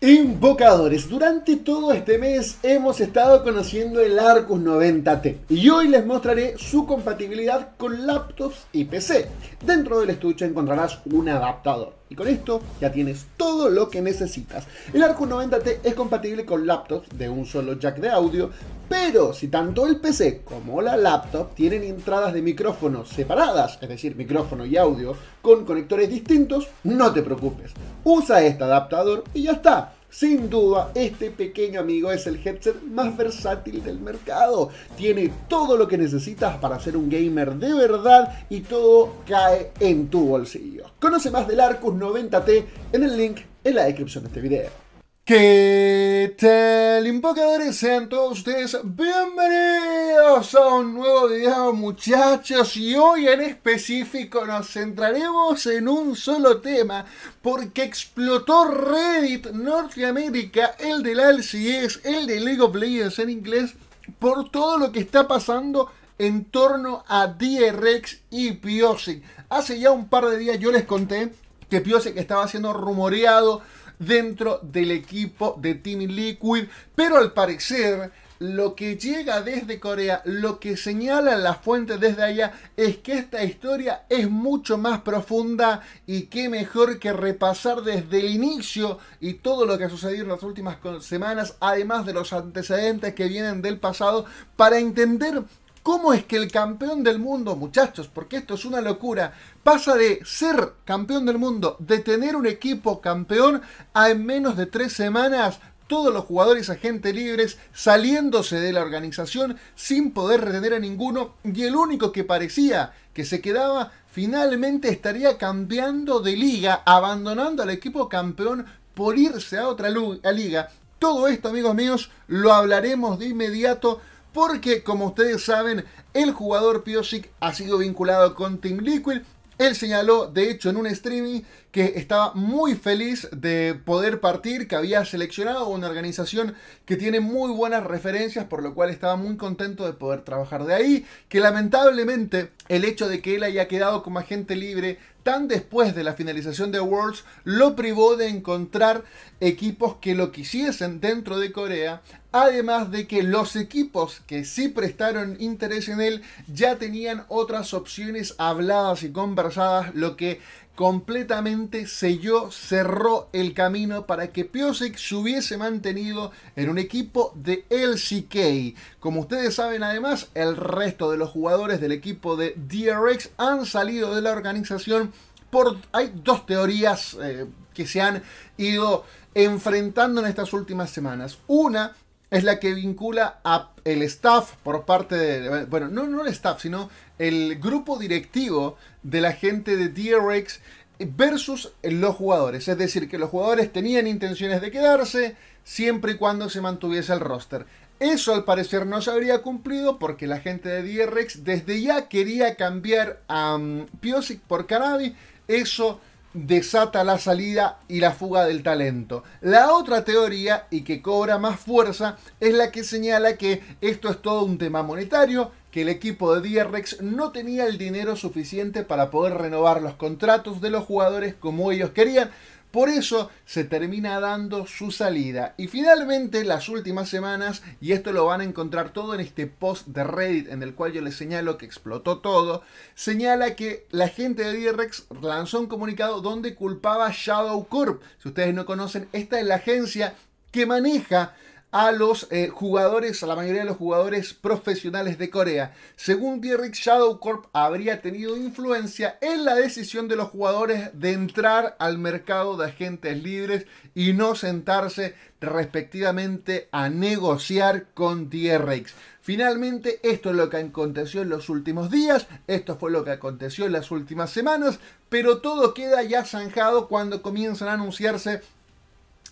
Invocadores, durante todo este mes hemos estado conociendo el Arcus 90T y hoy les mostraré su compatibilidad con laptops y PC. Dentro del estuche encontrarás un adaptador y con esto ya tienes todo lo que necesitas. El Arcus 90T es compatible con laptops de un solo jack de audio, pero si tanto el PC como la laptop tienen entradas de micrófono separadas, es decir, micrófono y audio, con conectores distintos, no te preocupes. Usa este adaptador y ya está. Sin duda, este pequeño amigo es el headset más versátil del mercado. Tiene todo lo que necesitas para ser un gamer de verdad y todo cae en tu bolsillo. Conoce más del Arcus 90T en el link en la descripción de este video. ¿Qué tal, invocadores? Sean todos ustedes bienvenidos a un nuevo video, muchachos. Y hoy en específico nos centraremos en un solo tema, porque explotó Reddit Norteamérica, el del LCS, el de League of Legends en inglés, por todo lo que está pasando en torno a DRX y Piosic. Hace ya un par de días yo les conté que Piosic estaba siendo rumoreado dentro del equipo de Team Liquid, pero al parecer lo que llega desde Corea, lo que señalan las fuentes desde allá, es que esta historia es mucho más profunda y qué mejor que repasar desde el inicio y todo lo que ha sucedido en las últimas semanas, además de los antecedentes que vienen del pasado, para entender ¿Cómo es que el campeón del mundo, muchachos, porque esto es una locura, pasa de ser campeón del mundo, de tener un equipo campeón, a en menos de tres semanas todos los jugadores agentes libres saliéndose de la organización sin poder retener a ninguno y el único que parecía que se quedaba finalmente estaría cambiando de liga, abandonando al equipo campeón por irse a otra liga. Todo esto, amigos míos, lo hablaremos de inmediato porque como ustedes saben, el jugador Piosic ha sido vinculado con Team Liquid. Él señaló, de hecho, en un streaming que estaba muy feliz de poder partir, que había seleccionado una organización que tiene muy buenas referencias, por lo cual estaba muy contento de poder trabajar de ahí, que lamentablemente el hecho de que él haya quedado como agente libre tan después de la finalización de Worlds lo privó de encontrar equipos que lo quisiesen dentro de Corea, además de que los equipos que sí prestaron interés en él ya tenían otras opciones habladas y conversadas, lo que completamente selló, cerró el camino para que Piosek se hubiese mantenido en un equipo de LCK. Como ustedes saben además, el resto de los jugadores del equipo de DRX han salido de la organización por... Hay dos teorías eh, que se han ido enfrentando en estas últimas semanas. Una es la que vincula a el staff por parte de... Bueno, no, no el staff, sino el grupo directivo de la gente de DRX versus los jugadores. Es decir, que los jugadores tenían intenciones de quedarse siempre y cuando se mantuviese el roster. Eso al parecer no se habría cumplido porque la gente de DRX desde ya quería cambiar a mm, Piosic por Karabi, Eso desata la salida y la fuga del talento. La otra teoría, y que cobra más fuerza, es la que señala que esto es todo un tema monetario, que el equipo de DRX no tenía el dinero suficiente para poder renovar los contratos de los jugadores como ellos querían. Por eso se termina dando su salida. Y finalmente las últimas semanas, y esto lo van a encontrar todo en este post de Reddit en el cual yo les señalo que explotó todo, señala que la gente de DRX lanzó un comunicado donde culpaba Shadow Corp. Si ustedes no conocen, esta es la agencia que maneja a los eh, jugadores, a la mayoría de los jugadores profesionales de Corea. Según DRX, ShadowCorp habría tenido influencia en la decisión de los jugadores de entrar al mercado de agentes libres y no sentarse respectivamente a negociar con DRX Finalmente, esto es lo que aconteció en los últimos días, esto fue lo que aconteció en las últimas semanas, pero todo queda ya zanjado cuando comienzan a anunciarse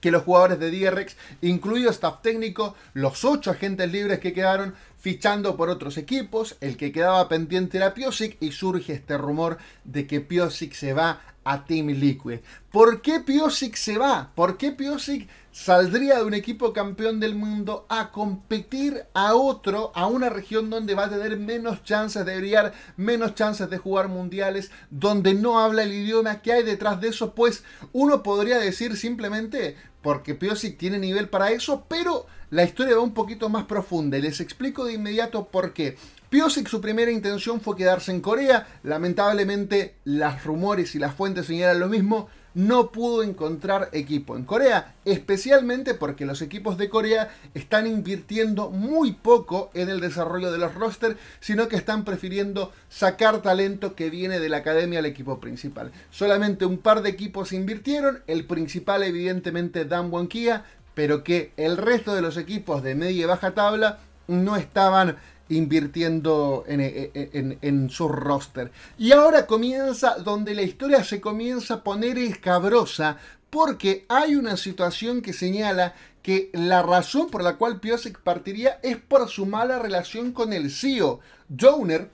que los jugadores de DRX, incluido staff técnico, los ocho agentes libres que quedaron fichando por otros equipos, el que quedaba pendiente era Piosic y surge este rumor de que Piosic se va a Team Liquid. ¿Por qué Piosic se va? ¿Por qué Piosic saldría de un equipo campeón del mundo a competir a otro, a una región donde va a tener menos chances de brillar, menos chances de jugar mundiales, donde no habla el idioma que hay detrás de eso? Pues uno podría decir simplemente, porque Piosic tiene nivel para eso, pero la historia va un poquito más profunda y les explico de inmediato por qué. Piosic su primera intención fue quedarse en Corea, lamentablemente los rumores y las fuentes señalan lo mismo, no pudo encontrar equipo en Corea, especialmente porque los equipos de Corea están invirtiendo muy poco en el desarrollo de los roster, sino que están prefiriendo sacar talento que viene de la academia al equipo principal. Solamente un par de equipos invirtieron, el principal evidentemente Dan Kia, pero que el resto de los equipos de media y baja tabla no estaban invirtiendo e, e, en, su roster. Y ahora comienza donde la historia se comienza a poner escabrosa porque hay una situación que señala que la razón por la cual Piosek partiría es por su mala relación con el CEO. Joner,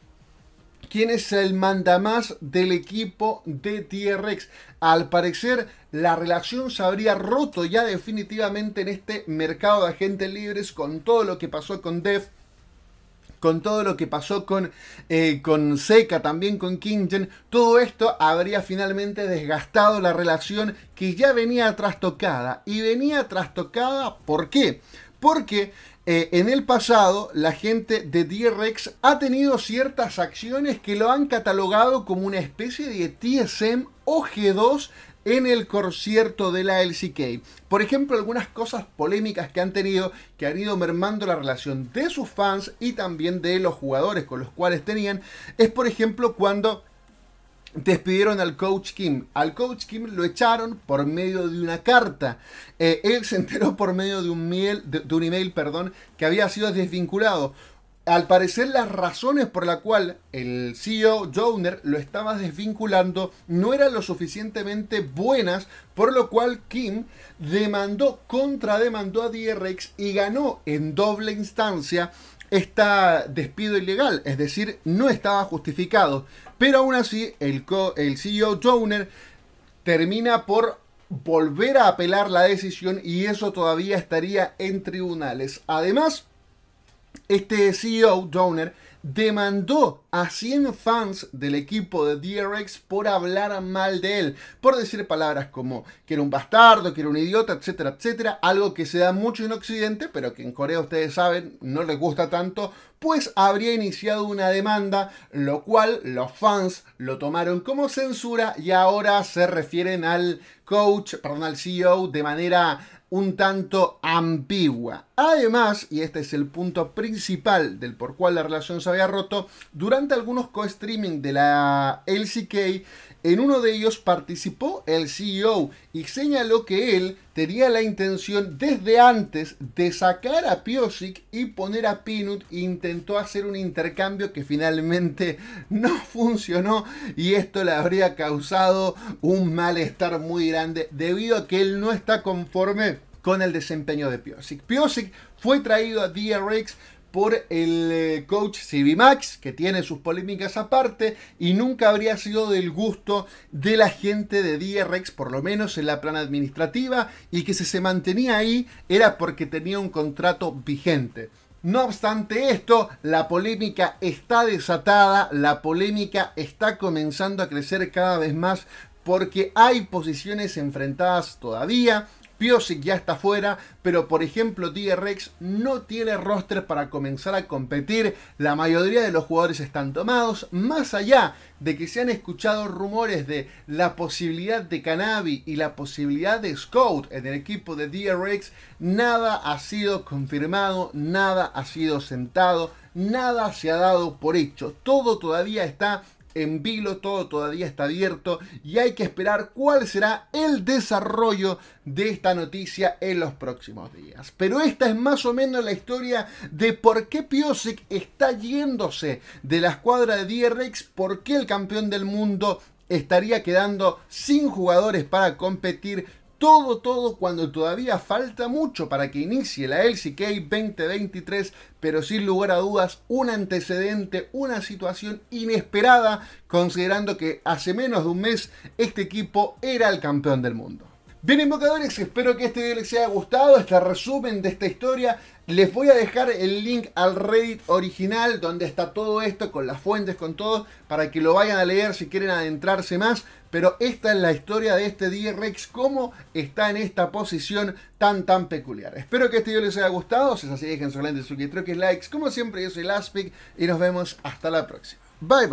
quien es el mandamás del equipo de TRX Al parecer, la relación se habría roto ya definitivamente en este mercado de agentes libres con todo lo que pasó con Def con todo lo que pasó con, eh, con Seca, también con Kingen, todo esto habría finalmente desgastado la relación que ya venía trastocada. Y venía trastocada, ¿por qué? Porque eh, en el pasado la gente de DRX ha tenido ciertas acciones que lo han catalogado como una especie de TSM g 2 en el concierto de la LCK. Por ejemplo, algunas cosas polémicas que han tenido que han ido mermando la relación de sus fans y también de los jugadores con los cuales tenían es, por ejemplo, cuando despidieron al coach Kim. Al coach Kim lo echaron por medio de una carta. Eh, él se enteró por medio de un, un email perdón, que había sido desvinculado al parecer las razones por las cuales el CEO Joner lo estaba desvinculando no eran lo suficientemente buenas, por lo cual Kim demandó, contrademandó a DRX y ganó en doble instancia este despido ilegal, es decir, no estaba justificado. Pero aún así, el, CEO e Joner termina por volver a apelar la decisión y eso todavía estaría en tribunales. Además, este CEO Downer demandó a 100 fans del equipo de DRX por hablar mal de él, por decir palabras como que era un bastardo, que era un idiota, etcétera, etcétera, algo que se da mucho en Occidente, pero que en Corea ustedes saben no les gusta tanto, pues habría iniciado una demanda, lo cual los fans lo tomaron como censura y ahora se refieren al coach, perdón, al CEO de manera un tanto ambigua. Además, y este es el punto principal del por cual la relación se había roto, durante algunos co-streaming de la LCK, en uno de ellos participó el CEO y señaló que él tenía la intención desde antes de sacar a Piosic y poner a Pinut. Intentó hacer un intercambio que finalmente no funcionó y esto le habría causado un malestar muy grande debido a que él no está conforme con el desempeño de Piosic. Piosic fue traído a DRX por el eh, coach CB Max, que tiene sus polémicas aparte, y nunca habría sido del gusto de la gente de DRX, por lo menos en la plana administrativa, y que si se mantenía ahí era porque tenía un contrato vigente. No obstante esto, la polémica está desatada, la polémica está comenzando a crecer cada vez más porque hay posiciones enfrentadas todavía, Piosic ya está fuera, pero por ejemplo DRX no tiene roster para comenzar a competir, la mayoría de los jugadores están tomados, más allá de que se han escuchado rumores de la posibilidad de Canabi y la posibilidad de Scout en el equipo de DRX, nada ha sido confirmado, nada ha sido sentado, nada se ha dado por hecho, todo todavía está en vilo, todo todavía está abierto y hay que esperar cuál será el desarrollo de esta noticia en los próximos días. Pero esta es más o menos la historia de por qué Piosek está yéndose de la escuadra de DRX, por qué el campeón del mundo estaría quedando sin jugadores para competir todo, todo cuando todavía falta mucho para que inicie la LCK 2023, pero sin lugar a dudas un antecedente, una situación inesperada, considerando que hace menos de un mes este equipo era el campeón del mundo. Bien invocadores, espero que este video les haya gustado, este resumen de esta historia. Les voy a dejar el link al Reddit original donde está todo esto con las fuentes, con todo, para que lo vayan a leer si quieren adentrarse más. Pero esta es la historia de este D-Rex, cómo está en esta posición tan tan peculiar. Espero que este video les haya gustado, si es así dejen su like, su likes. Como siempre yo soy Laspic y nos vemos hasta la próxima. Bye bye.